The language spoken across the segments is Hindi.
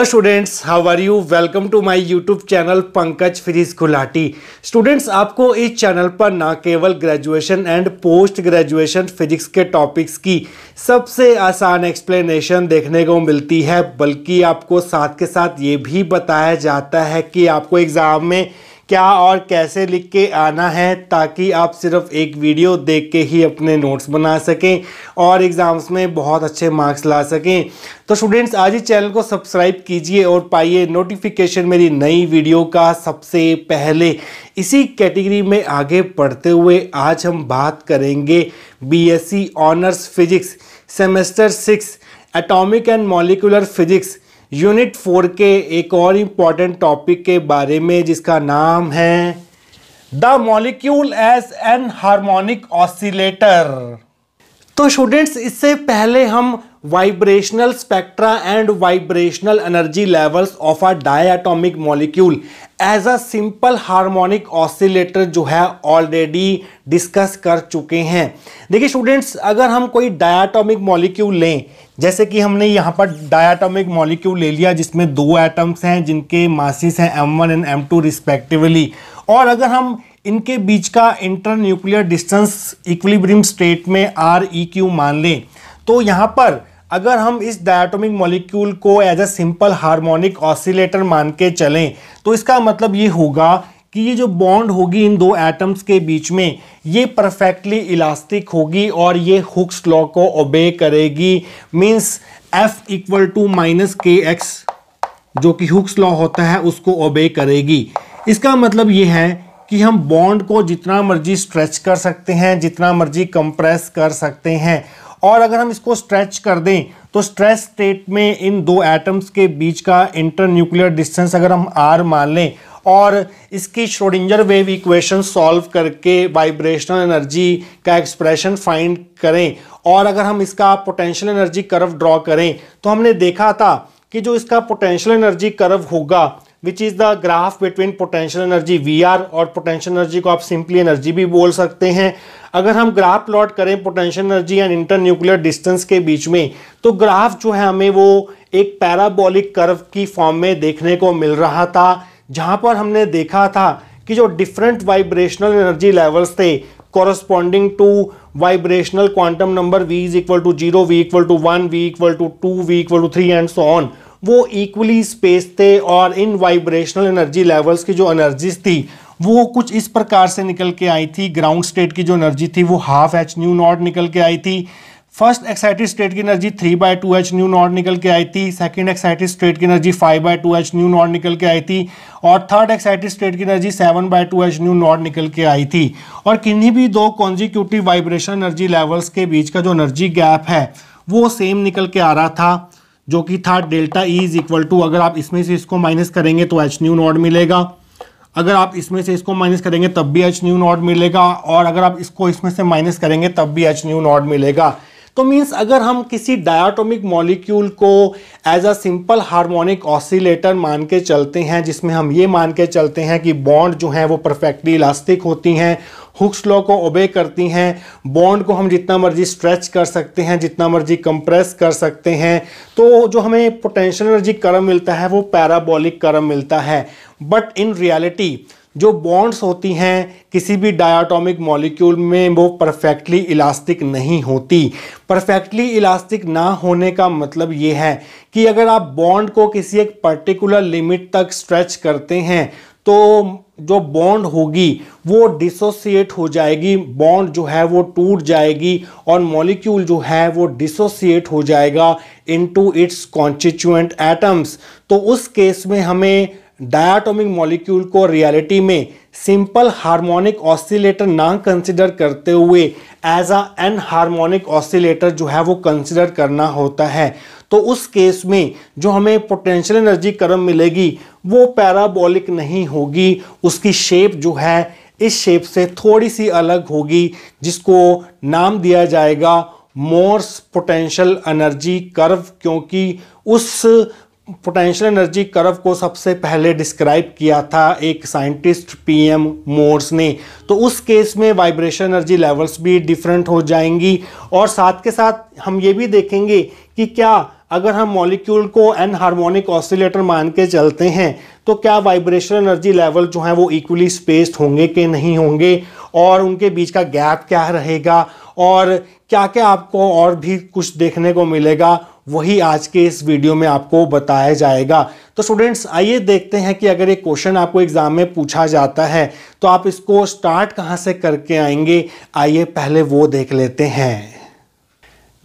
Hello students how are you welcome to my YouTube channel Pankaj फ्रीज गुलाटी स्टूडेंट्स आपको इस चैनल पर ना केवल graduation and post graduation physics के टॉपिक्स की सबसे आसान एक्सप्लेनेशन देखने को मिलती है बल्कि आपको साथ के साथ ये भी बताया जाता है कि आपको एग्ज़ाम में क्या और कैसे लिख के आना है ताकि आप सिर्फ एक वीडियो देख के ही अपने नोट्स बना सकें और एग्ज़ाम्स में बहुत अच्छे मार्क्स ला सकें तो स्टूडेंट्स आज ही चैनल को सब्सक्राइब कीजिए और पाइए नोटिफिकेशन मेरी नई वीडियो का सबसे पहले इसी कैटेगरी में आगे पढ़ते हुए आज हम बात करेंगे BSc honours physics semester six atomic and molecular physics unit four के एक और इम्पॉर्टेंट टॉपिक के बारे में जिसका नाम है the molecule as anharmonic oscillator तो स्टूडेंट्स इससे पहले हम vibrational spectra and vibrational energy levels of a diatomic molecule as a simple harmonic oscillator जो है ऑलरेडी डिस्कस कर चुके हैं देखिए स्टूडेंट्स अगर हम कोई डायटोमिक मॉलिक्यूल लें जैसे कि हमने यहाँ पर डायटोमिक मॉलिक्यूल ले लिया जिसमें दो एटम्स हैं जिनके मासिस हैं M one and M two respectively और अगर हम इनके बीच का inter nuclear distance equilibrium state में आर ई क्यू मान लें तो यहाँ पर अगर हम इस डायटोमिक मॉलिक्यूल को as a simple harmonic oscillator मान के चलें तो इसका मतलब ये होगा कि ये जो बॉन्ड होगी इन दो एटम्स के बीच में ये परफेक्टली इलास्टिक होगी और ये हुक्स लॉ को ओबे करेगी means F equal to minus K X जो कि हुक्स लॉ होता है उसको ओबे करेगी इसका मतलब ये है कि हम बॉन्ड को जितना मर्जी स्ट्रेच कर सकते हैं जितना मर्जी कंप्रेस कर सकते हैं और अगर हम इसको स्ट्रेच कर दें तो स्ट्रेस स्टेट में इन दो एटम्स के बीच का इंटर न्यूक्लियर डिस्टेंस अगर हम आर मान लें और इसकी श्रोडिंजर वेव इक्वेशन सॉल्व करके वाइब्रेशनल एनर्जी का एक्सप्रेशन फाइंड करें और अगर हम इसका पोटेंशियल एनर्जी कर्व ड्रॉ करें तो हमने देखा था कि जो इसका पोटेंशियल एनर्जी कर्व होगा which is the graph between potential energy V R और पोटेंशियल एनर्जी को आप सिंपली एनर्जी भी बोल सकते हैं अगर हम ग्राफ प्लॉट करें potential energy and inter nuclear distance के बीच में तो ग्राफ जो है हमें वो एक पैराबॉलिक कर्व की फॉर्म में देखने को मिल रहा था जहाँ पर हमने देखा था कि जो डिफरेंट वाइब्रेशनल एनर्जी लेवल्स थे corresponding to vibrational quantum number v is equal to zero V equal to one V equal to two we equal to three and so on वो इक्वली स्पेस थे और इन वाइब्रेशनल एनर्जी लेवल्स की जो एनर्जीज थी वो कुछ इस प्रकार से निकल के आई थी ग्राउंड स्टेट की जो एनर्जी थी वो हाफ एच न्यू नॉट निकल के आई थी फर्स्ट एक्साइटेड स्टेट की energy three by two H nu naught निकल के आई थी सेकंड एक्साइटेड स्टेट की energy five by two H nu naught निकल के आई थी और थर्ड एक्साइटेड स्टेट की energy seven by two H nu naught निकल के आई थी और किन्हीं भी दो कॉन्जिक्यूटिव वाइब्रेशन एनर्जी लेवल्स के बीच का जो एनर्जी गैप है वो सेम निकल के आ रहा था जो कि था delta E is equal to अगर आप इसमें से इसको माइनस करेंगे तो एच न्यू नॉट मिलेगा अगर आप इसमें से इसको माइनस करेंगे तब भी एच न्यू नॉट मिलेगा और अगर आप इसको इसमें से माइनस करेंगे तब भी एच न्यू नॉट मिलेगा तो मीन्स अगर हम किसी डायाटोमिक मॉलिक्यूल को as a simple harmonic oscillator मान के चलते हैं जिसमें हम ये मान के चलते हैं कि बॉन्ड जो हैं वो परफेक्टली इलास्टिक होती हैं हुक्स लॉ को ओबे करती हैं बॉन्ड को हम जितना मर्जी स्ट्रेच कर सकते हैं जितना मर्जी कंप्रेस कर सकते हैं तो जो हमें पोटेंशियल एनर्जी कर्म मिलता है वो पैराबॉलिक कर्म मिलता है बट इन रियलिटी जो बॉन्ड्स होती हैं किसी भी डायाटॉमिक मॉलिक्यूल में वो परफेक्टली इलास्टिक नहीं होती परफेक्टली इलास्टिक ना होने का मतलब ये है कि अगर आप बॉन्ड को किसी एक पर्टिकुलर लिमिट तक स्ट्रेच करते हैं तो जो बॉन्ड होगी वो डिसोसिएट हो जाएगी बॉन्ड जो है वो टूट जाएगी और मॉलिक्यूल जो है वो डिसोसिएट हो जाएगा इनटू इट्स कॉन्स्टिट्यूएंट एटम्स तो उस केस में हमें डायाटोमिक मॉलिक्यूल को रियलिटी में सिंपल हार्मोनिक ऑसिलेटर ना कंसिडर करते हुए as a anharmonic oscillator जो है वो कंसिडर करना होता है तो उस केस में जो हमें पोटेंशियल एनर्जी कर्म मिलेगी वो पैराबॉलिक नहीं होगी उसकी शेप जो है इस शेप से थोड़ी सी अलग होगी जिसको नाम दिया जाएगा मोर्स पोटेंशियल एनर्जी कर्व क्योंकि उस पोटेंशियल एनर्जी कर्व को सबसे पहले डिस्क्राइब किया था एक साइंटिस्ट पीएम मोर्स ने तो उस केस में वाइब्रेशन एनर्जी लेवल्स भी डिफरेंट हो जाएंगी और साथ के साथ हम ये भी देखेंगे कि क्या अगर हम मॉलिक्यूल को एन हार्मोनिक ऑसिलेटर मान के चलते हैं तो क्या वाइब्रेशन एनर्जी लेवल जो हैं वो इक्वली स्पेस्ड होंगे कि नहीं होंगे और उनके बीच का गैप क्या रहेगा और क्या क्या आपको और भी कुछ देखने को मिलेगा वही आज के इस वीडियो में आपको बताया जाएगा तो स्टूडेंट्स आइए देखते हैं कि अगर ये क्वेश्चन आपको एग्ज़ाम में पूछा जाता है तो आप इसको स्टार्ट कहाँ से करके आएंगे आइए पहले वो देख लेते हैं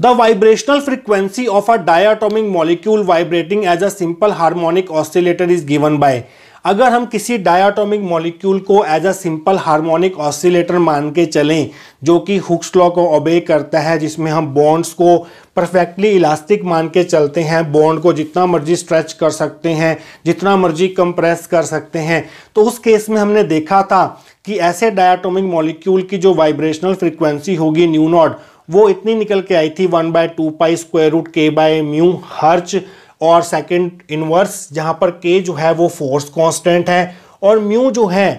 the vibrational frequency of a diatomic molecule vibrating as a simple harmonic oscillator is given by अगर हम किसी डायाटोमिक मॉलिक्यूल को as a simple harmonic oscillator मान के चलें जो कि हुक्स लॉ को ओबे करता है जिसमें हम बॉन्ड्स को परफेक्टली इलास्टिक मान के चलते हैं बॉन्ड को जितना मर्जी स्ट्रेच कर सकते हैं जितना मर्जी कंप्रेस कर सकते हैं तो उस केस में हमने देखा था कि ऐसे डायाटोमिक मॉलिक्यूल की जो वाइब्रेशनल फ्रिक्वेंसी होगी न्यू नॉड वो इतनी निकल के आई थी one by two pi square root K by mu hertz और सेकंड इनवर्स जहां पर के जो है वो फोर्स कांस्टेंट है और म्यू जो है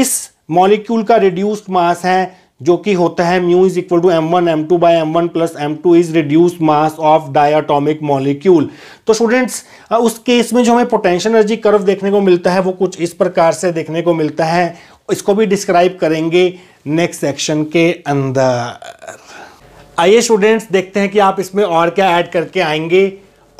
इस मॉलिक्यूल का रिड्यूस्ड मास है जो कि होता है mu is equal to M one M two by M one plus M two is reduce mass of diatomic molecule तो स्टूडेंट्स उस केस में जो हमें पोटेंशियल एनर्जी कर्व देखने को मिलता है वो कुछ इस प्रकार से देखने को मिलता है इसको भी डिस्क्राइब करेंगे नेक्स्ट सेक्शन के अंदर आइए स्टूडेंट्स देखते हैं कि आप इसमें और क्या ऐड करके आएंगे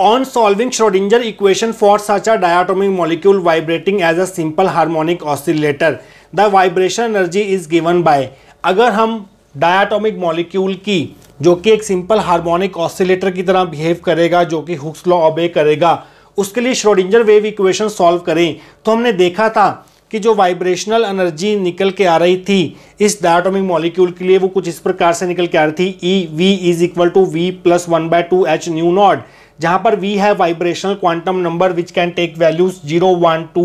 on solving Schrodinger equation for such a diatomic molecule vibrating as a simple harmonic oscillator the vibration energy is given by अगर हम डायाटोमिक मॉलिक्यूल की जो कि एक सिंपल हार्मोनिक ऑसिलेटर की तरह बिहेव करेगा जो कि हुक्स लॉ ऑबे करेगा उसके लिए श्रोडिंजर वेव इक्वेशन सॉल्व करें तो हमने देखा था कि जो वाइब्रेशनल एनर्जी निकल के आ रही थी इस डायाटोमिक मॉलिक्यूल के लिए वो कुछ इस प्रकार से निकल के आ रही थी E V is equal to V plus one by two H nu naught जहां पर we have vibrational quantum number which can take values zero one two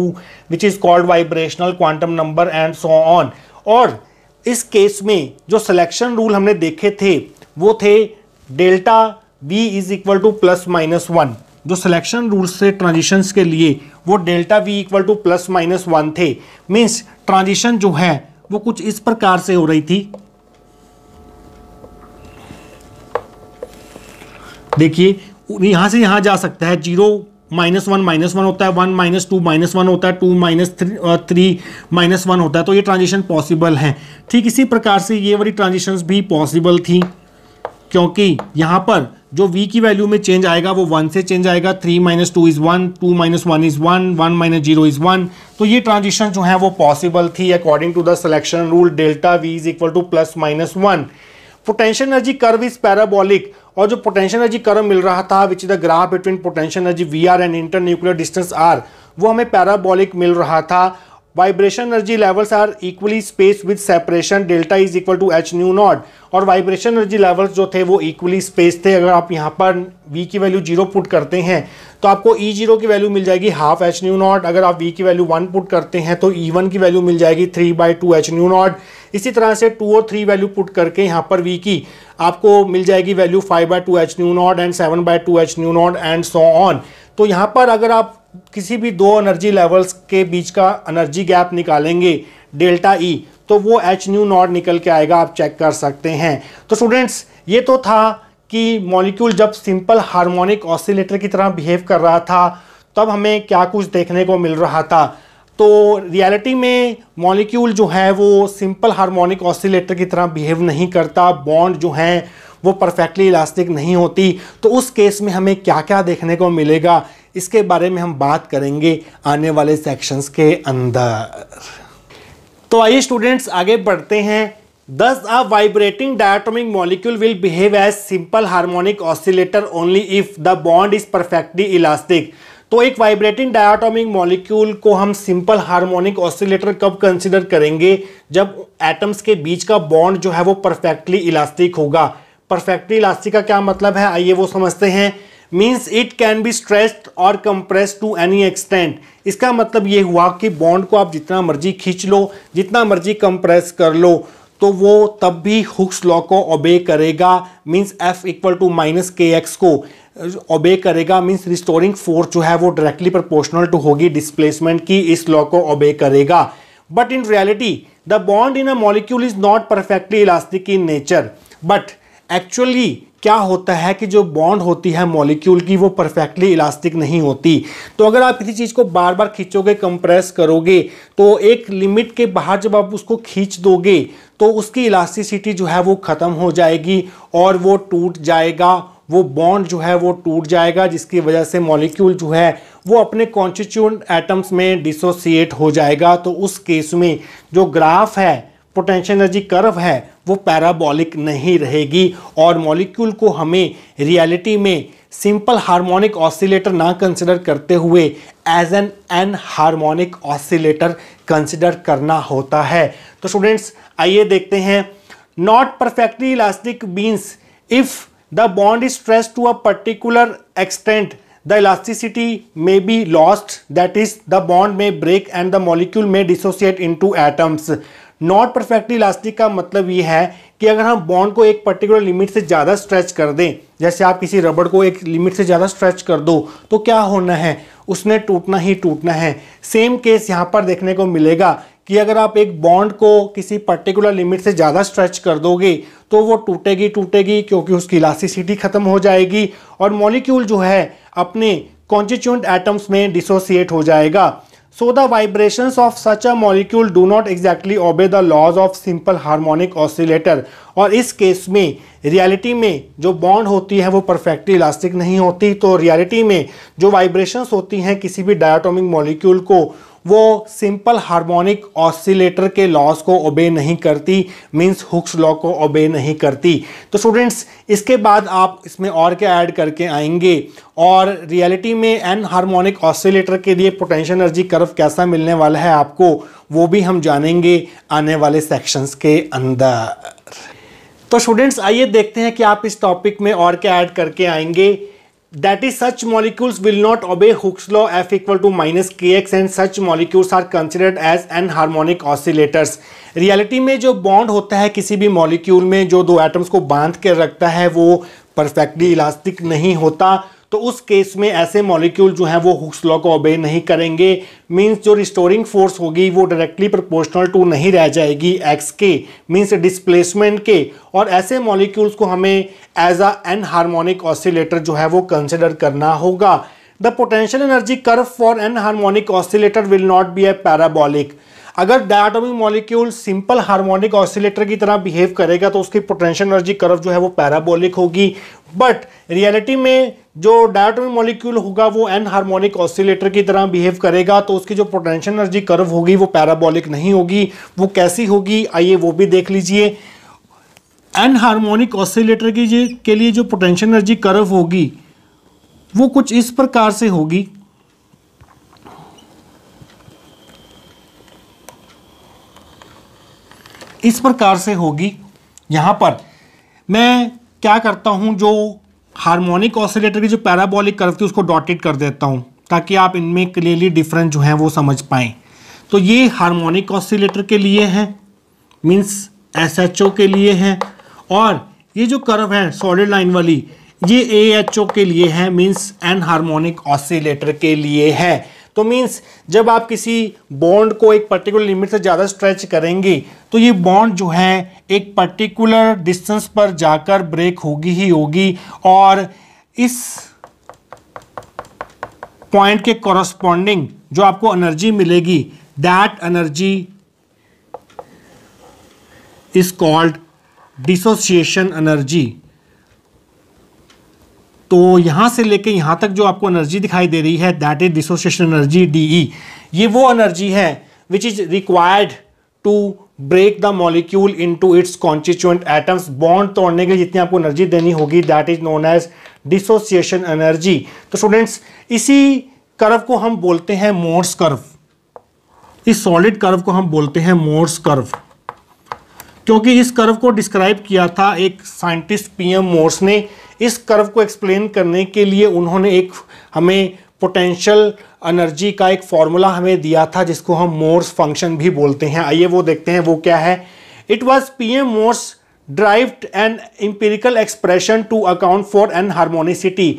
which is called vibrational quantum number and so on और इस केस में जो सिलेक्शन रूल हमने देखे थे वो थे delta V is equal to plus minus one जो सिलेक्शन रूल्स थे ट्रांजिशंस के लिए वो delta V equal to plus minus one थे मीन्स ट्रांजिशन जो है वो कुछ इस प्रकार से हो रही थी देखिए यहाँ से यहाँ जा सकता है zero minus one minus one होता है one minus two minus one होता है two minus three minus one होता है तो ये ट्रांजिशन पॉसिबल हैं ठीक इसी प्रकार से ये वाली ट्रांजिशन भी पॉसिबल थी क्योंकि यहाँ पर जो v की वैल्यू में चेंज आएगा वो वन से चेंज आएगा three minus two is one two minus one is one one minus zero is one तो ये ट्रांजिशन जो है वो पॉसिबल थी according to the selection rule delta v is equal to plus minus one potential energy curve is parabolic और जो पोटेंशियल एनर्जी कर्व मिल रहा था which the graph between potential energy V R and inter nuclear distance R वो हमें पैराबॉलिक मिल रहा था vibration energy levels are equally space with separation delta is equal to H nu naught और वाइब्रेशन एनर्जी लेवल्स जो थे वो इक्वली स्पेस थे अगर आप यहाँ पर वी की वैल्यू जीरो पुट करते हैं तो आपको ई e जीरो की वैल्यू मिल जाएगी हाफ एच न्यू नॉट अगर आप वी की वैल्यू वन पुट करते हैं तो ई e वन की वैल्यू मिल जाएगी three by two H nu naught इसी तरह से टू और थ्री वैल्यू पुट करके यहाँ पर वी की आपको मिल जाएगी value five by two H nu naught and seven by two H nu naught and so on तो यहाँ पर अगर आप किसी भी दो एनर्जी लेवल्स के बीच का एनर्जी गैप निकालेंगे डेल्टा ई e, तो वो एच न्यू नॉट निकल के आएगा आप चेक कर सकते हैं तो स्टूडेंट्स ये तो था कि मॉलिक्यूल जब सिंपल हार्मोनिक ऑसिलेटर की तरह बिहेव कर रहा था तब हमें क्या कुछ देखने को मिल रहा था तो रियलिटी में मॉलिक्यूल जो है वो सिंपल हार्मोनिक ऑसिलेटर की तरह बिहेव नहीं करता बॉन्ड जो हैं वो परफेक्टली इलास्टिक नहीं होती तो उस केस में हमें क्या क्या देखने को मिलेगा इसके बारे में हम बात करेंगे आने वाले सेक्शंस के अंदर तो आइए स्टूडेंट्स आगे बढ़ते हैं thus a vibrating diatomic molecule will behave as simple harmonic oscillator only if the bond is perfectly elastic तो एक वाइब्रेटिंग डायटोमिक मॉलिक्यूल को हम सिंपल हार्मोनिक ऑसिलेटर कब कंसिडर करेंगे जब एटम्स के बीच का बॉन्ड जो है वो परफेक्टली इलास्टिक होगा परफेक्टली इलास्टिक का क्या मतलब है आइए वो समझते हैं means it can be stressed और कंप्रेस टू एनी एक्सटेंट इसका मतलब ये हुआ कि बॉन्ड को आप जितना मर्जी खींच लो जितना मर्जी कंप्रेस कर लो तो वो तब भी हुक्स लॉ को ओबे करेगा means F equal to minus K X को ओबे करेगा मीन्स रिस्टोरिंग फोर्स जो है वो डायरेक्टली प्रपोर्शनल टू होगी डिस्प्लेसमेंट की इस लॉ को ओबे करेगा but in reality the bond in a molecule is not perfectly elastic in nature but actually क्या होता है कि जो बॉन्ड होती है मॉलिक्यूल की वो परफेक्टली इलास्टिक नहीं होती तो अगर आप किसी चीज़ को बार बार खींचोगे कंप्रेस करोगे तो एक लिमिट के बाहर जब आप उसको खींच दोगे तो उसकी इलास्टिसिटी जो है वो ख़त्म हो जाएगी और वो टूट जाएगा वो बॉन्ड जो है वो टूट जाएगा जिसकी वजह से मॉलिक्यूल जो है वो अपने कॉन्स्टिट्यूंट एटम्स में डिसोसिएट हो जाएगा तो उस केस में जो ग्राफ है पोटेंशियल एनर्जी कर्व है वो पैराबॉलिक नहीं रहेगी और मॉलिक्यूल को हमें रियलिटी में सिंपल हार्मोनिक ऑसिलेटर ना कंसिडर करते हुए as an anharmonic oscillator consider करना होता है तो स्टूडेंट्स आइए देखते हैं not perfectly elastic means if the bond is stress to a particular extent the elasticity may be lost that is the bond may break and the molecule may dissociate into atoms not perfectly elastic का मतलब ये है कि अगर हम बॉन्ड को एक पर्टिकुलर लिमिट से ज़्यादा स्ट्रेच कर दें जैसे आप किसी रबड़ को एक लिमिट से ज़्यादा स्ट्रेच कर दो तो क्या होना है उसने टूटना ही टूटना है सेम केस यहाँ पर देखने को मिलेगा कि अगर आप एक बॉन्ड को किसी पर्टिकुलर लिमिट से ज़्यादा स्ट्रेच कर दोगे तो वो टूटेगी टूटेगी क्योंकि उसकी इलास्टिसिटी ख़त्म हो जाएगी और मॉलिक्यूल जो है अपने कॉन्स्टिट्यूंट एटम्स में डिसोसिएट हो जाएगा So the vibrations of such a molecule do not exactly obey the laws of simple harmonic oscillator और इस केस में रियलिटी में जो बॉन्ड होती है वो परफेक्टली इलास्टिक नहीं होती तो रियलिटी में जो वाइब्रेशंस होती हैं किसी भी डायाटोमिक मॉलिक्यूल को वो सिंपल हार्मोनिक ऑसिलेटर के लॉस को ओबे नहीं करती मीन्स हुक्स लॉ को ओबे नहीं करती तो स्टूडेंट्स इसके बाद आप इसमें और क्या ऐड करके आएंगे और रियलिटी में एन हार्मोनिक ऑसिलेटर के लिए पोटेंशियल एनर्जी कर्व कैसा मिलने वाला है आपको वो भी हम जानेंगे आने वाले सेक्शंस के अंदर तो स्टूडेंट्स आइए देखते हैं कि आप इस टॉपिक में और क्या ऐड करके आएंगे that is such molecules will not obey Hooke's law f equal to minus kx and such molecules are considered as anharmonic oscillators. Reality में जो बॉन्ड होता है किसी भी मॉलिक्यूल में जो दो एटम्स को बांध कर रखता है वो परफेक्टली इलास्टिक नहीं होता तो उस केस में ऐसे मॉलिक्यूल जो हैं वो हुक्स लॉ को ओबे नहीं करेंगे मींस जो रिस्टोरिंग फोर्स होगी वो डायरेक्टली प्रोपोर्शनल टू नहीं रह जाएगी एक्स के मींस डिस्प्लेसमेंट के और ऐसे मॉलिक्यूल्स को हमें as a anharmonic oscillator जो है वो कंसिडर करना होगा the potential energy curve for anharmonic oscillator will not be a parabolic अगर diatomic molecule simple harmonic oscillator की तरह बिहेव करेगा तो उसकी पोटेंशियल एनर्जी कर्व जो है वो पैराबोलिक होगी बट रियलिटी में जो डायाटोमिक मॉलिक्यूल होगा वो एन हार्मोनिक ऑसिलेटर की तरह बिहेव करेगा तो उसकी जो पोटेंशियल एनर्जी कर्व होगी वो पैराबोलिक नहीं होगी वो कैसी होगी आइए वो भी देख लीजिए एन हार्मोनिक ऑसिलेटर की के लिए जो पोटेंशियल एनर्जी कर्व होगी वो कुछ इस प्रकार से होगी इस प्रकार से होगी यहाँ पर मैं क्या करता हूँ जो हार्मोनिक ऑसिलेटर की जो पैराबॉलिक कर्व थी उसको डॉटेड कर देता हूँ ताकि आप इनमें क्लियरली डिफरेंस जो है वो समझ पाएँ तो ये हारमोनिक ऑसिलेटर के लिए है मीन्स एस के लिए है और ये जो कर्व है सॉलिड लाइन वाली ये ए के लिए है मीन्स एन हारमोनिक ऑसिलेटर के लिए है तो मीन्स जब आप किसी बॉन्ड को एक पर्टिकुलर लिमिट से ज़्यादा स्ट्रेच करेंगे तो ये बॉन्ड जो है एक पर्टिकुलर डिस्टेंस पर जाकर ब्रेक होगी ही होगी और इस पॉइंट के कॉरस्पॉन्डिंग जो आपको एनर्जी मिलेगी that energy is called dissociation energy तो यहाँ से लेके यहाँ तक जो आपको एनर्जी दिखाई दे रही है that is dissociation energy D E ये वो एनर्जी है which is required to break the molecule into its constituent atoms bond तोड़ने के लिए जितनी आपको एनर्जी देनी होगी that is known as dissociation energy तो स्टूडेंट्स इसी कर्व को हम बोलते हैं मोर्स कर्व इस सॉलिड कर्व को हम बोलते हैं मोर्स कर्व क्योंकि इस कर्व को डिस्क्राइब किया था एक साइंटिस्ट पीएम मोर्स ने इस कर्व को एक्सप्लेन करने के लिए उन्होंने एक हमें पोटेंशियल एनर्जी का एक फॉर्मूला हमें दिया था जिसको हम मोर्स फंक्शन भी बोलते हैं आइए वो देखते हैं वो क्या है it was P M Morse empirical expression to account for anharmonicity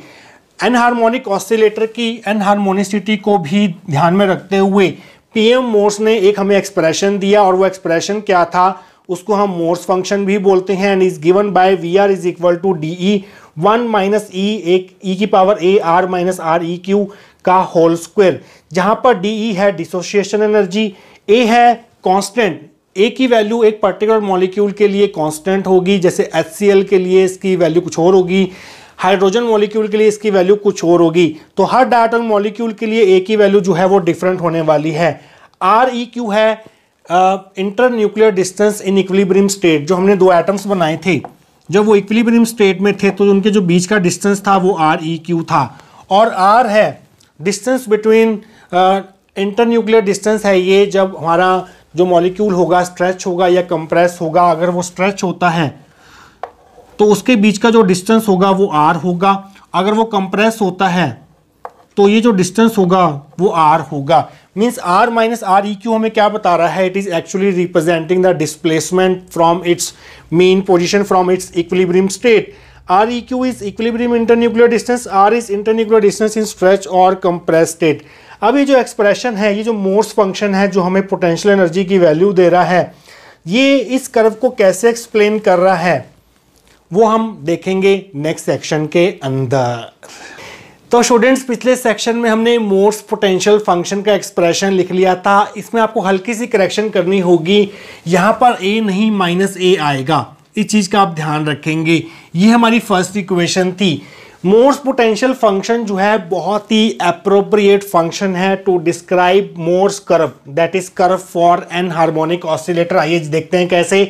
anharmonic oscillator की एन हारमोनीसिटी को भी ध्यान में रखते हुए पीएम मोर्स ने एक हमें एक्सप्रेशन दिया और वो एक्सप्रेशन क्या था उसको हम मोर्स फंक्शन भी बोलते हैं and is given by V R is equal to D E one minus E एक ई e की power A R minus R E Q का होल स्क्वेयर जहां पर डी ई है डिसोसिएशन एनर्जी ए है कांस्टेंट ए की वैल्यू एक पर्टिकुलर मॉलिक्यूल के लिए कांस्टेंट होगी जैसे एच के लिए इसकी वैल्यू कुछ और होगी हाइड्रोजन मॉलिक्यूल के लिए इसकी वैल्यू कुछ और होगी तो हर डाटन मॉलिक्यूल के लिए ए की वैल्यू जो है वो डिफरेंट होने वाली है आर ई क्यू है inter nuclear distance in equilibrium state जो हमने दो एटम्स बनाए थे जब वो इक्विलिब्रियम स्टेट में थे तो उनके जो बीच का डिस्टेंस था वो आर ई क्यू था और आर है distance between inter nuclear distance है ये जब हमारा जो मॉलिक्यूल होगा स्ट्रेच होगा या कंप्रेस होगा अगर वो स्ट्रेच होता है तो उसके बीच का जो डिस्टेंस होगा वो आर होगा अगर वो कंप्रेस होता है तो ये जो डिस्टेंस होगा वो आर होगा means R minus R E Q हमें क्या बता रहा है it is actually representing the displacement from its mean position from its equilibrium state R E Q is equilibrium internuclear distance R is internuclear distance in stretch और कंप्रेस स्टेट अब ये जो एक्सप्रेशन है ये जो मोर्स फंक्शन है जो हमें पोटेंशियल एनर्जी की वैल्यू दे रहा है ये इस कर्व को कैसे एक्सप्लेन कर रहा है वो हम देखेंगे नेक्स्ट सेक्शन के अंदर तो स्टूडेंट्स पिछले सेक्शन में हमने मोर्स पोटेंशियल फंक्शन का एक्सप्रेशन लिख लिया था इसमें आपको हल्की सी करेक्शन करनी होगी यहाँ पर ए नहीं माइनस ए आएगा इस चीज़ का आप ध्यान रखेंगे ये हमारी फर्स्ट इक्वेशन थी मोर्स पोटेंशियल फंक्शन जो है बहुत ही अप्रोप्रिएट फंक्शन है to describe Morse curve that is curve for anharmonic oscillator आइए देखते हैं कैसे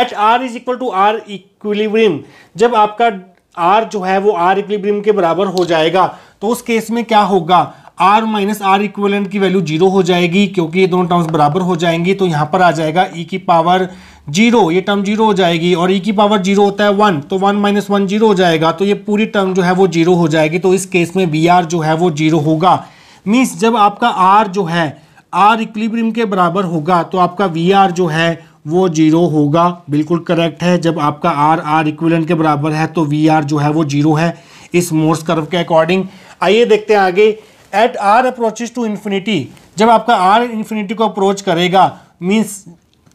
H R is equal to R equilibrium जब आपका आर जो है वो आर इक्विलिब्रियम के बराबर हो जाएगा तो उस केस में क्या होगा आर माइनस आर इक्वलेंट की वैल्यू जीरो हो जाएगी क्योंकि ये दोनों टर्म्स बराबर हो जाएंगी तो यहाँ पर आ जाएगा ई e की पावर जीरो ये टर्म जीरो हो जाएगी और ई e की पावर जीरो होता है वन तो वन माइनस वन जीरो हो जाएगा तो ये पूरी टर्म जो है वो जीरो हो जाएगी तो इस केस में वी आर जो है वो जीरो होगा मीन्स जब आपका आर जो है आर इक्विलिब्रियम के बराबर होगा तो आपका वी आर जो है वो जीरो होगा बिल्कुल करेक्ट है जब आपका आर आर इक्विलेंट के बराबर है तो वी आर जो है वो जीरो है इस मोर्स कर्व के अकॉर्डिंग आइए देखते हैं आगे at R approaches to infinity जब आपका आर इन्फिनिटी को अप्रोच करेगा मीन्स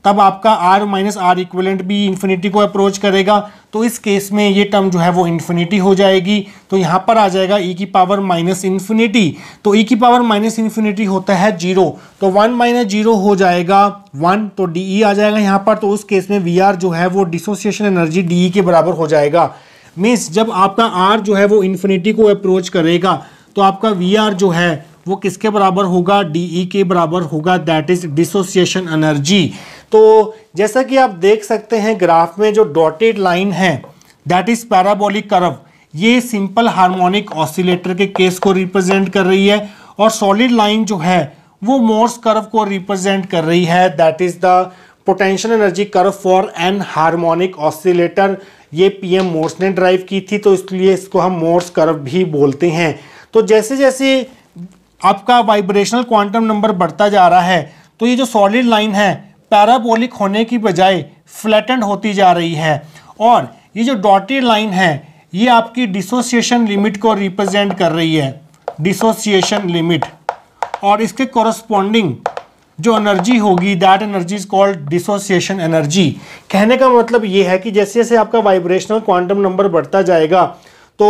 तब आपका आर माइनस आर इक्वलेंट भी इन्फिनिटी को अप्रोच करेगा तो इस केस में ये टर्म जो है वो इन्फिनिटी हो जाएगी तो यहाँ पर आ जाएगा ई e की पावर माइनस इन्फिनिटी तो ई e की पावर माइनस इन्फिनिटी होता है जीरो तो वन माइनस जीरो हो जाएगा वन तो डी ई आ जाएगा यहाँ पर तो उस केस में वी आर जो है वो डिसोसिएशन एनर्जी डी ई के बराबर हो जाएगा मीन्स जब आपका आर जो है वो इन्फिनिटी को अप्रोच करेगा तो आपका वी आर जो है वो किसके बराबर होगा डी ई के बराबर होगा दैट इज डिसोसिएशन एनर्जी तो जैसा कि आप देख सकते हैं ग्राफ में जो डॉटेड लाइन है दैट इज पैराबोलिक कर्व ये सिंपल हार्मोनिक ऑसिलेटर के केस को रिप्रेजेंट कर रही है और सॉलिड लाइन जो है वो मोर्स कर्व को रिप्रेजेंट कर रही है that is the potential energy curve for anharmonic oscillator ये पीएम मोर्स ने ड्राइव की थी तो इसलिए इसको हम मोर्स कर्व भी बोलते हैं तो जैसे जैसे आपका वाइब्रेशनल क्वांटम नंबर बढ़ता जा रहा है तो ये जो सॉलिड लाइन है पैराबोलिक होने की बजाय फ्लैटेंड होती जा रही है और ये जो डॉटेड लाइन है ये आपकी डिसोसिएशन लिमिट को रिप्रेजेंट कर रही है डिसोसिएशन लिमिट और इसके कॉरस्पॉन्डिंग जो एनर्जी होगी that energy is called dissociation energy कहने का मतलब ये है कि जैसे जैसे आपका वाइब्रेशनल क्वांटम नंबर बढ़ता जाएगा तो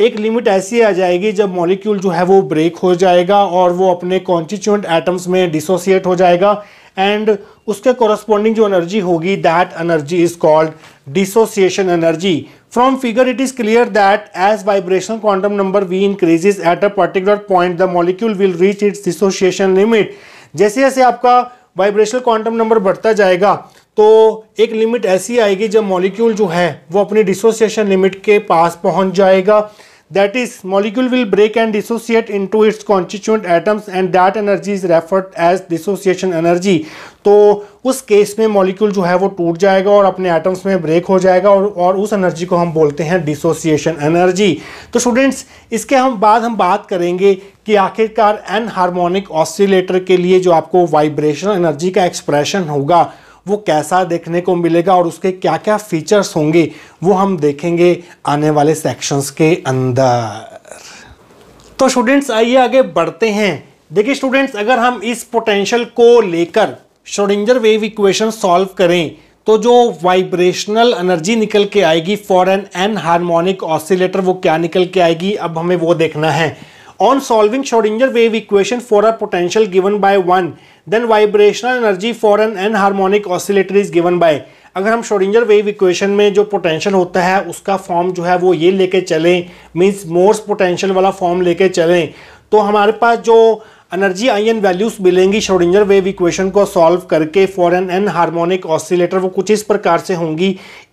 एक लिमिट ऐसी आ जाएगी जब मॉलिक्यूल जो है वो ब्रेक हो जाएगा और वो अपने कॉन्स्टिट्यूंट एटम्स में डिसोसिएट हो जाएगा एंड उसके कोरस्पॉन्डिंग जो एनर्जी होगी that energy is called dissociation energy from figure it is clear that as vibrational quantum number V increases at a particular point the molecule will reach its dissociation limit जैसे जैसे आपका वाइब्रेशनल क्वांटम नंबर बढ़ता जाएगा तो एक लिमिट ऐसी आएगी जब मॉलिक्यूल जो है वो अपनी डिसोसिएशन लिमिट के पास पहुंच जाएगा that is molecule will break and dissociate into its constituent atoms and that energy is referred as dissociation energy तो उस केस में मॉलिक्यूल जो है वो टूट जाएगा और अपने एटम्स में ब्रेक हो जाएगा और और उस एनर्जी को हम बोलते हैं डिसोसिएशन एनर्जी तो स्टूडेंट्स इसके हम बाद हम बात करेंगे कि आखिरकार एन हार्मोनिक ऑसिलेटर के लिए जो आपको वाइब्रेशनल एनर्जी का एक्सप्रेशन होगा वो कैसा देखने को मिलेगा और उसके क्या क्या फीचर्स होंगे वो हम देखेंगे आने वाले सेक्शंस के अंदर तो स्टूडेंट्स आइए आगे बढ़ते हैं देखिए स्टूडेंट्स अगर हम इस पोटेंशियल को लेकर श्रोडिंजर वेव इक्वेशन सॉल्व करें तो जो वाइब्रेशनल एनर्जी निकल के आएगी for an anharmonic oscillator वो क्या निकल के आएगी अब हमें वो देखना है on solving Schrodinger wave equation for a potential given by 1 then vibrational energy for an n-harmonic oscillator is given by अगर हम शोडिंजर वेव इक्वेशन में जो पोटेंशियल होता है उसका फॉर्म जो है वो ये लेके चलें मीन्स मोर्स पोटेंशियल वाला फॉर्म लेके चलें तो हमारे पास जो एनर्जी आयन वैल्यूज मिलेंगी शोडिंजर वेव इक्वेशन को सॉल्व करके for an anharmonic oscillator वो कुछ इस प्रकार से होंगी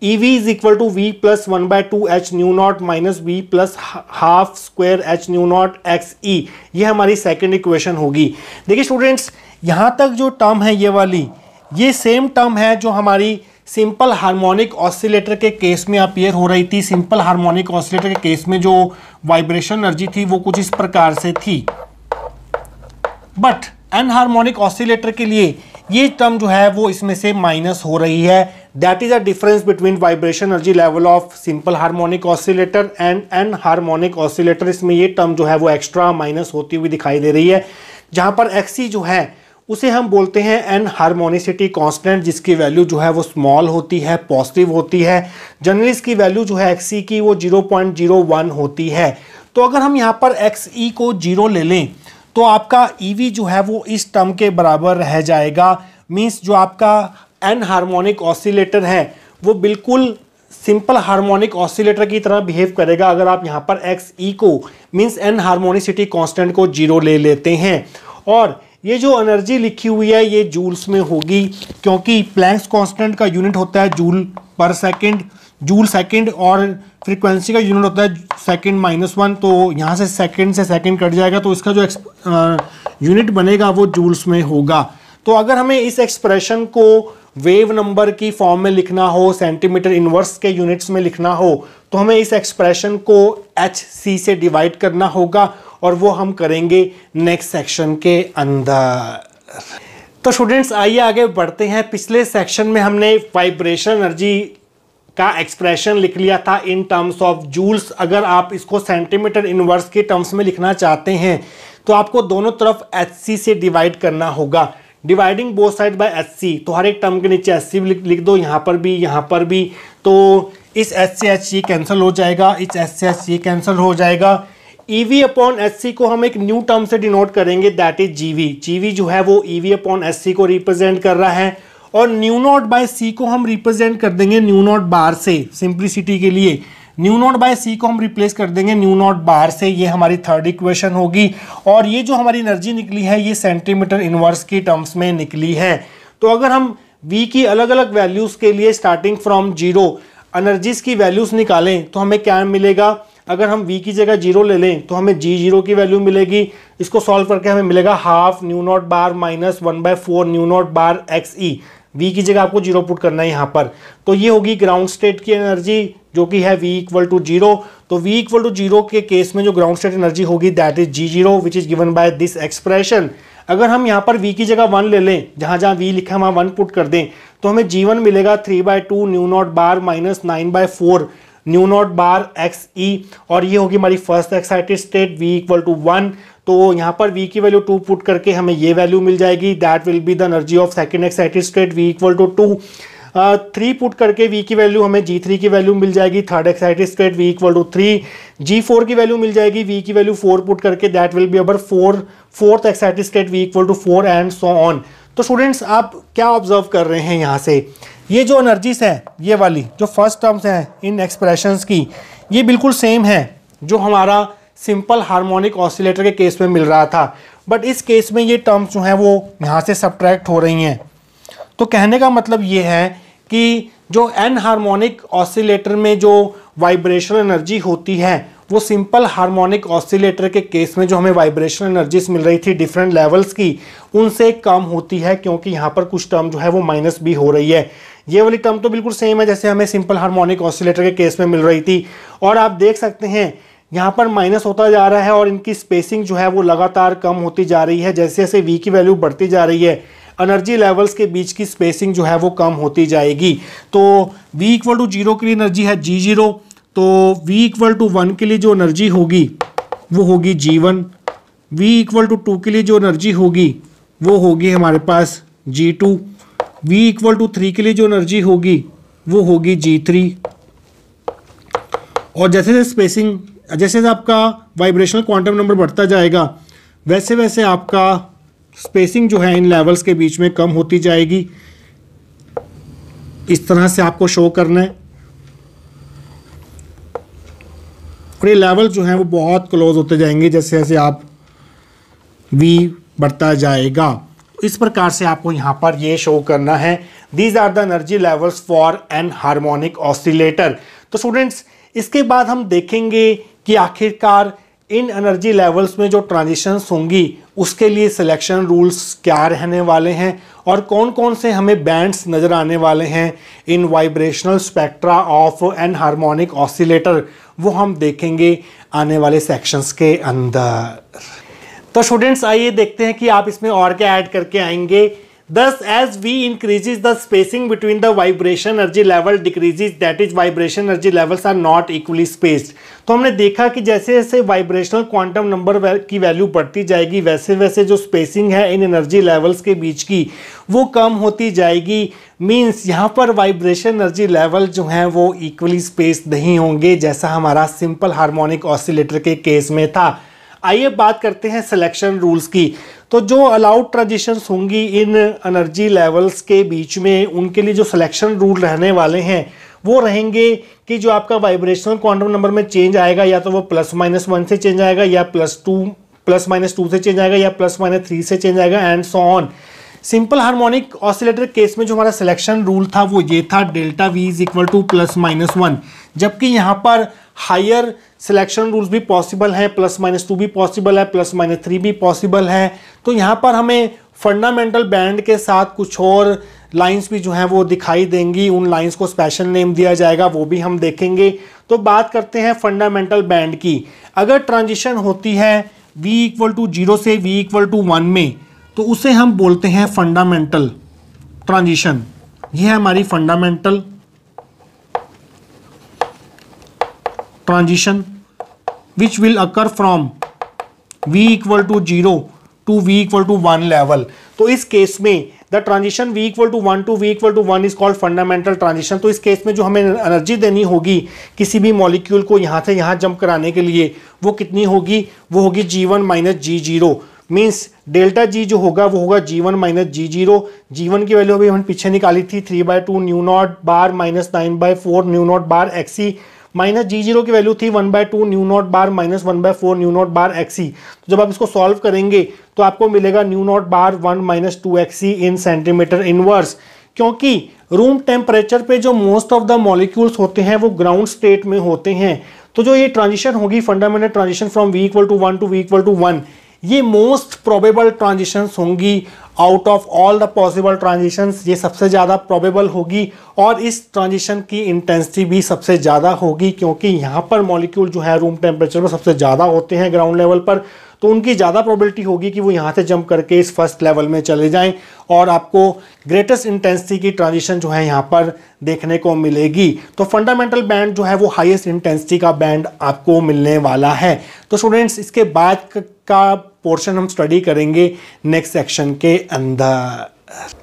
E V is equal to V plus one by two H nu nought minus V plus half square H nu nought X E ये हमारी सेकेंड इक्वेशन होगी देखिए स्टूडेंट्स यहाँ तक जो टर्म है ये वाली ये सेम टर्म है जो हमारी सिंपल हार्मोनिक ऑसिलेटर के केस में अपेयर हो रही थी सिंपल हार्मोनिक ऑसिलेटर के केस में जो वाइब्रेशन एनर्जी थी वो कुछ इस प्रकार से थी बट अनहार्मोनिक ऑसिलेटर के लिए ये टर्म जो है वो इसमें से माइनस हो रही है that is a difference between vibration energy level of simple harmonic oscillator and anharmonic oscillator इसमें ये टर्म जो है वो एक्स्ट्रा माइनस होती हुई दिखाई दे रही है जहाँ पर एक्सी जो है उसे हम बोलते हैं एन हारमोनिसिटी कॉन्स्टेंट जिसकी वैल्यू जो है वो स्मॉल होती है पॉजिटिव होती है जनरली इसकी वैल्यू जो है एक्सी की वो जीरो होती है तो अगर हम यहाँ पर एक्स ई e को जीरो ले लें तो आपका ईवी e जो है वो इस टर्म के बराबर रह जाएगा मीन्स जो आपका एन हार्मोनिक ऑसिलेटर है वो बिल्कुल सिंपल हार्मोनिक ऑसिलेटर की तरह बिहेव करेगा अगर आप यहाँ पर एक्स ई e को मीन्स एन हार्मोनिसिटी कांस्टेंट को जीरो ले लेते हैं और ये जो एनर्जी लिखी हुई है ये जूल्स में होगी क्योंकि प्लैंक्स कांस्टेंट का यूनिट होता है जूल पर सेकंड जूल सेकंड और फ्रीक्वेंसी का यूनिट होता है सेकंड माइनस वन तो यहाँ से सेकंड से सेकंड कट जाएगा तो इसका जो यूनिट बनेगा वो जूल्स में होगा तो अगर हमें इस एक्सप्रेशन को वेव नंबर की फॉर्म में लिखना हो सेंटीमीटर इनवर्स के यूनिट्स में लिखना हो तो हमें इस एक्सप्रेशन को एच सी से डिवाइड करना होगा और वो हम करेंगे नेक्स्ट सेक्शन के अंदर तो स्टूडेंट्स आइए आगे बढ़ते हैं पिछले सेक्शन में हमने वाइब्रेशन एनर्जी का एक्सप्रेशन लिख लिया था इन टर्म्स ऑफ जूल्स अगर आप इसको सेंटीमीटर इनवर्स के टर्म्स में लिखना चाहते हैं तो आपको दोनों तरफ एच से डिवाइड करना होगा dividing both side by H तो हर एक टर्म के नीचे एच सी लिख दो यहाँ पर भी यहाँ पर भी तो इस एच से एच ये कैंसिल हो जाएगा इस एच से एच ये कैंसिल हो जाएगा E V upon S C को हम एक न्यू टर्म से डिनोट करेंगे that is G V G V जो है वो E V upon S C को रिप्रेजेंट कर रहा है और न्यू नॉट बाय सी को हम रिप्रेजेंट कर देंगे न्यू नॉट बार से सिंप्लिसिटी के लिए न्यू नॉट बाय सी को हम रिप्लेस कर देंगे न्यू नॉट बार से ये हमारी थर्ड इक्वेशन होगी और ये जो हमारी एनर्जी निकली है ये सेंटीमीटर इनवर्स की टर्म्स में निकली है तो अगर हम वी की अलग अलग वैल्यूज़ के लिए स्टार्टिंग फ्रॉम जीरो एनर्जीज़ की वैल्यूज़ निकालें तो हमें क्या मिलेगा अगर हम वी की जगह जीरो ले लें तो हमें जी जीरो की वैल्यू मिलेगी इसको सॉल्व करके हमें मिलेगा half nu nought bar minus one by four nu nought bar X E V की जगह आपको जीरो पुट करना है यहाँ पर तो ये होगी ग्राउंड स्टेट की एनर्जी जो कि है वी इक्वल टू जीरो तो वी इक्वल टू जीरो के केस में जो ग्राउंड स्टेट एनर्जी होगी that is G zero which is given by this expression अगर हम यहाँ पर वी की जगह वन ले लें जहाँ जहाँ वी लिखा है वहाँ वन पुट कर दें तो हमें जी वन मिलेगा three by two nu nought bar minus nine by four nu nought bar X E और ये होगी हमारी first excited state V equal to one तो यहाँ पर वी की वैल्यू टू पुट करके हमें ये वैल्यू मिल जाएगी that will be the energy of second excited state V equal to two three put करके वी की वैल्यू हमें जी थ्री की वैल्यू मिल जाएगी third excited state V equal to three G four की वैल्यू मिल जाएगी वी की वैल्यू फोर पुट करके दैट विल बी अबर four fourth excited state V equal to four and so on तो स्टूडेंट्स आप क्या ऑब्जर्व कर रहे हैं यहाँ से ये जो एनर्जीज हैं ये वाली जो फर्स्ट टर्म्स हैं इन एक्सप्रेशंस की ये बिल्कुल सेम है जो हमारा सिंपल हार्मोनिक ऑसिलेटर के केस में मिल रहा था बट इस केस में ये टर्म्स जो हैं वो यहाँ से सब्ट्रैक्ट हो रही हैं तो कहने का मतलब ये है कि जो एन हार्मोनिक ऑसिलेटर में जो वाइब्रेशन एनर्जी होती है वो सिंपल हार्मोनिक ऑसिलेटर के केस में जो हमें वाइब्रेशन एनर्जीज मिल रही थी डिफरेंट लेवल्स की उनसे कम होती है क्योंकि यहाँ पर कुछ टर्म जो है वो माइनस भी हो रही है ये वाली टर्म तो बिल्कुल सेम है जैसे हमें सिंपल हार्मोनिक ऑसिलेटर के केस में मिल रही थी और आप देख सकते हैं यहाँ पर माइनस होता जा रहा है और इनकी स्पेसिंग जो है वो लगातार कम होती जा रही है जैसे जैसे वी की वैल्यू बढ़ती जा रही है एनर्जी लेवल्स के बीच की स्पेसिंग जो है वो कम होती जाएगी तो वी इक्वल टू जीरो के लिए एनर्जी है जी जीरो तो वी इक्वल टू वन के लिए जो एनर्जी होगी वो होगी G one V equal to two के लिए जो एनर्जी होगी वो होगी हमारे पास G two we equal to three के लिए जो एनर्जी होगी वो होगी जी थ्री और जैसे जैसे स्पेसिंग जैसे आपका वाइब्रेशनल क्वांटम नंबर बढ़ता जाएगा वैसे वैसे आपका स्पेसिंग जो है इन लेवल्स के बीच में कम होती जाएगी इस तरह से आपको शो करना है और ये लेवल जो है वो बहुत क्लोज होते जाएंगे जैसे जैसे आप वी बढ़ता जाएगा इस प्रकार से आपको यहाँ पर ये शो करना है these are the energy levels for anharmonic oscillator तो स्टूडेंट्स इसके बाद हम देखेंगे कि आखिरकार इन एनर्जी लेवल्स में जो ट्रांजिशंस होंगी उसके लिए सिलेक्शन रूल्स क्या रहने वाले हैं और कौन कौन से हमें बैंड्स नज़र आने वाले हैं in vibrational spectra of anharmonic oscillator वो हम देखेंगे आने वाले सेक्शंस के अंदर तो स्टूडेंट्स आइए देखते हैं कि आप इसमें और क्या ऐड करके आएंगे Thus, as V increases, the spacing between the vibration energy level decreases. That is, vibration energy levels are not equally spaced. तो हमने देखा कि जैसे जैसे वाइब्रेशनल क्वांटम नंबर की वैल्यू बढ़ती जाएगी वैसे वैसे जो स्पेसिंग है इन एनर्जी लेवल्स के बीच की वो कम होती जाएगी मीन्स यहाँ पर वाइब्रेशन एनर्जी लेवल जो हैं वो इक्वली स्पेस नहीं होंगे जैसा हमारा सिंपल हार्मोनिक ऑसिलेटर के केस में था आइए बात करते हैं सिलेक्शन रूल्स की तो जो अलाउड ट्रांजिशंस होंगी इन एनर्जी लेवल्स के बीच में उनके लिए जो सिलेक्शन रूल रहने वाले हैं वो रहेंगे कि जो आपका वाइब्रेशनल क्वांटम नंबर में चेंज आएगा या तो वो प्लस माइनस वन से चेंज आएगा या plus two plus minus two से चेंज आएगा या प्लस माइनस थ्री से चेंज आएगा and so on simple harmonic oscillator case में जो हमारा सिलेक्शन रूल था वो ये था delta V is equal to plus minus one जबकि यहाँ पर हायर सिलेक्शन रूल्स भी पॉसिबल हैं प्लस माइनस टू भी पॉसिबल है प्लस माइनस थ्री भी पॉसिबल है तो यहाँ पर हमें फंडामेंटल बैंड के साथ कुछ और लाइंस भी जो हैं वो दिखाई देंगी उन लाइंस को स्पेशल नेम दिया जाएगा वो भी हम देखेंगे तो बात करते हैं फंडामेंटल बैंड की अगर ट्रांजिशन होती है v इक्वल टू जीरो से v इक्वल टू वन में तो उसे हम बोलते हैं फंडामेंटल ट्रांजिशन ये है हमारी fundamental transition which will occur from v equal to 0 to v equal to 1 level तो इस केस में the transition v equal to one to v equal to one is called fundamental transition तो इस केस में जो हमें एनर्जी देनी होगी किसी भी मॉलिक्यूल को यहाँ से यहाँ जंप कराने के लिए वो कितनी होगी वो होगी G one minus G zero means delta G जो होगा वो होगा G one minus G zero G one की वैल्यू अभी हमने पीछे निकाली थी three by two nu nought bar minus nine by four nu nought bar X E minus G zero की वैल्यू थी one by two nu nought bar minus one by four nu nought bar X E तो जब आप इसको सॉल्व करेंगे तो आपको मिलेगा nu nought bar one minus two X E in centimetre inverse क्योंकि रूम टेम्परेचर पे जो मोस्ट ऑफ द मॉलिक्यूल्स होते हैं वो ग्राउंड स्टेट में होते हैं तो जो ये ट्रांजिशन होगी fundamental transition from we equal to one to we equal to one ये मोस्ट प्रोबेबल ट्रांजिशंस होंगी out of all the possible transitions ये सबसे ज़्यादा प्रोबेबल होगी और इस ट्रांजिशन की इंटेंसिटी भी सबसे ज़्यादा होगी क्योंकि यहाँ पर मॉलिक्यूल जो है रूम टेम्परेचर में सबसे ज़्यादा होते हैं ग्राउंड लेवल पर तो उनकी ज़्यादा प्रोबेबिलिटी होगी कि वो यहाँ से जंप करके इस फर्स्ट लेवल में चले जाएं और आपको ग्रेटेस्ट इंटेंसिटी की ट्रांजिशन जो है यहाँ पर देखने को मिलेगी तो फंडामेंटल बैंड जो है वो हाईएस्ट इंटेंसिटी का बैंड आपको मिलने वाला है तो स्टूडेंट्स इसके बाद का पोर्शन हम स्टडी करेंगे नेक्स्ट सेक्शन के अंदर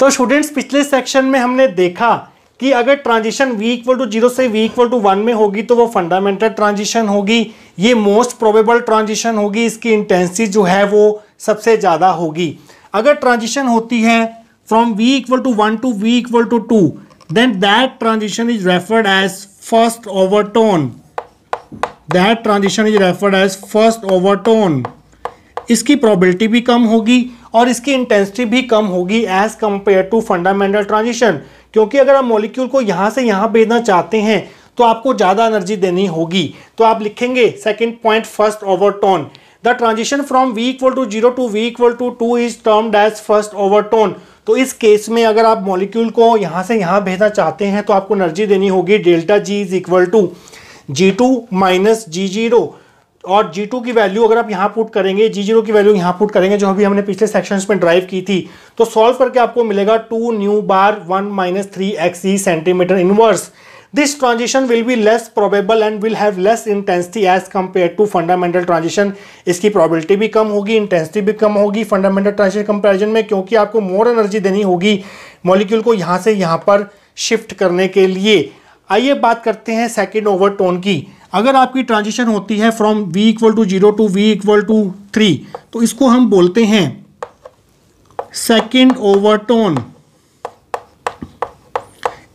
तो स्टूडेंट्स पिछले सेक्शन में हमने देखा कि अगर transition v equal to zero से v इक्वल टू वन में होगी तो वो फंडामेंटल ट्रांजिशन होगी ये मोस्ट प्रोबेबल ट्रांजिशन होगी इसकी इंटेंसिटी जो है वो सबसे ज़्यादा होगी अगर ट्रांजिशन होती है from v equal to one to v equal to two then that transition is referred as first overtone that transition is referred as first overtone इसकी प्रोबेबिलिटी भी कम होगी और इसकी इंटेंसिटी भी कम होगी as compare to fundamental transition क्योंकि अगर आप मॉलिक्यूल को यहाँ से यहाँ भेजना चाहते हैं तो आपको ज़्यादा एनर्जी देनी होगी तो आप लिखेंगे second point first overtone the transition from we equal to zero to we equal to two is termed as first overtone तो इस केस में अगर आप मॉलिक्यूल को यहाँ से यहाँ भेजना चाहते हैं तो आपको एनर्जी देनी होगी delta G is equal to G two minus G zero और G2 की वैल्यू अगर आप यहाँ पुट करेंगे G0 की वैल्यू यहाँ पुट करेंगे जो अभी हमने पिछले सेक्शन में ड्राइव की थी तो सॉल्व करके आपको मिलेगा two nu bar one minus three x e centimetre inverse this transition will be less probable and will have less intensity as compared to fundamental transition इसकी प्रॉबिलिटी भी कम होगी इंटेंसिटी भी कम होगी फंडामेंटल ट्रांजिशन कंपेरिजन में क्योंकि आपको मोर एनर्जी देनी होगी मॉलिक्यूल को यहाँ से यहाँ पर शिफ्ट करने के लिए आइए बात करते हैं सेकेंड ओवर टोन की अगर आपकी ट्रांजिशन होती है from we equal to zero to we equal to three तो इसको हम बोलते हैं सेकेंड ओवरटोन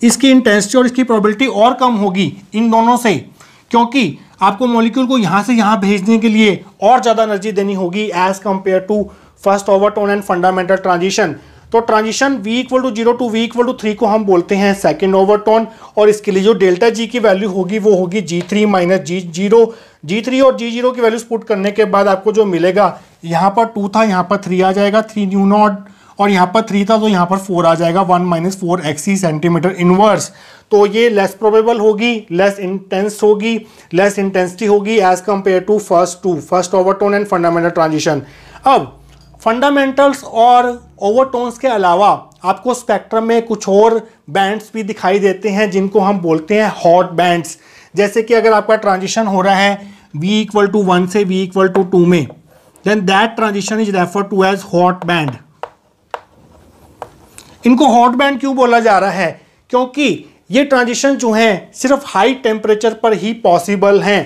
इसकी इंटेंसिटी और इसकी प्रोबेबिलिटी और कम होगी इन दोनों से क्योंकि आपको मॉलिक्यूल को यहां से यहां भेजने के लिए और ज़्यादा एनर्जी देनी होगी as compare to first overtone and fundamental transition तो transition v equal to zero to v equal to three को हम बोलते हैं सेकेंड ओवरटोन और इसके लिए जो डेल्टा जी की वैल्यू होगी वो होगी G three minus G zero G three और जी जीरो की वैल्यू पुट करने के बाद आपको जो मिलेगा यहाँ पर टू था यहाँ पर थ्री आ जाएगा थ्री न्यू नॉट और यहाँ पर थ्री था तो यहाँ पर फोर आ जाएगा one minus four x e centimetre inverse तो ये लेस प्रोबेबल होगी लेस इंटेंस होगी लेस इंटेंसिटी होगी as compare to first to first overtone and fundamental transition अब फंडामेंटल्स और ओवरटोन्स के अलावा आपको स्पेक्ट्रम में कुछ और बैंड्स भी दिखाई देते हैं जिनको हम बोलते हैं हॉट बैंड्स जैसे कि अगर आपका ट्रांजिशन हो रहा है वी इक्वल टू वन से वी इक्वल टू टू में then that transition is refer to as hot band इनको हॉट बैंड क्यों बोला जा रहा है क्योंकि ये ट्रांजिशन जो हैं सिर्फ हाई टेम्परेचर पर ही पॉसिबल हैं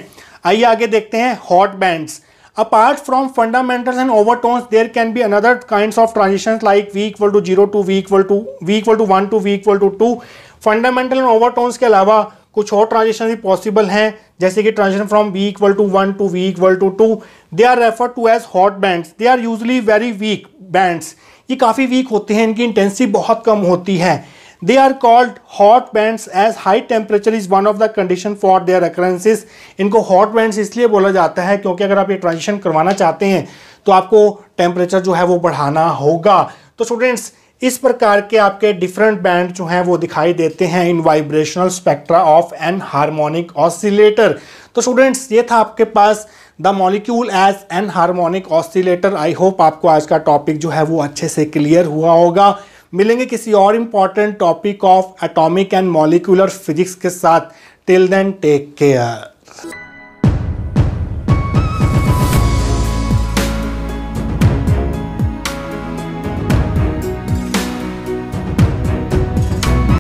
आइए आगे देखते हैं hot bands apart from fundamentals and overtones there can be another kind of transitions like v equal to zero to v equal to v equal to one to v equal to two fundamental and overtones के अलावा कुछ और ट्रांजेक्शन भी पॉसिबल हैं जैसे कि transaction from we equal to one to we equal to two they are refer to as hot bands they are usually very weak bands ये काफ़ी वीक होते हैं इनकी इंटेंसिटी बहुत कम होती है They are called hot bands as high temperature is one of the condition for their occurrences. इनको hot bands इसलिए बोला जाता है क्योंकि अगर आप ये ट्रांजिशन करवाना चाहते हैं तो आपको टेम्परेचर जो है वो बढ़ाना होगा तो स्टूडेंट्स इस प्रकार के आपके डिफरेंट बैंड जो हैं वो दिखाई देते हैं in vibrational spectra of anharmonic oscillator तो स्टूडेंट्स ये था आपके पास the molecule as anharmonic oscillator I hope आपको आज का टॉपिक जो है वो अच्छे से क्लियर हुआ होगा मिलेंगे किसी और important topic of atomic and molecular physics के साथ टिल देन टेक केयर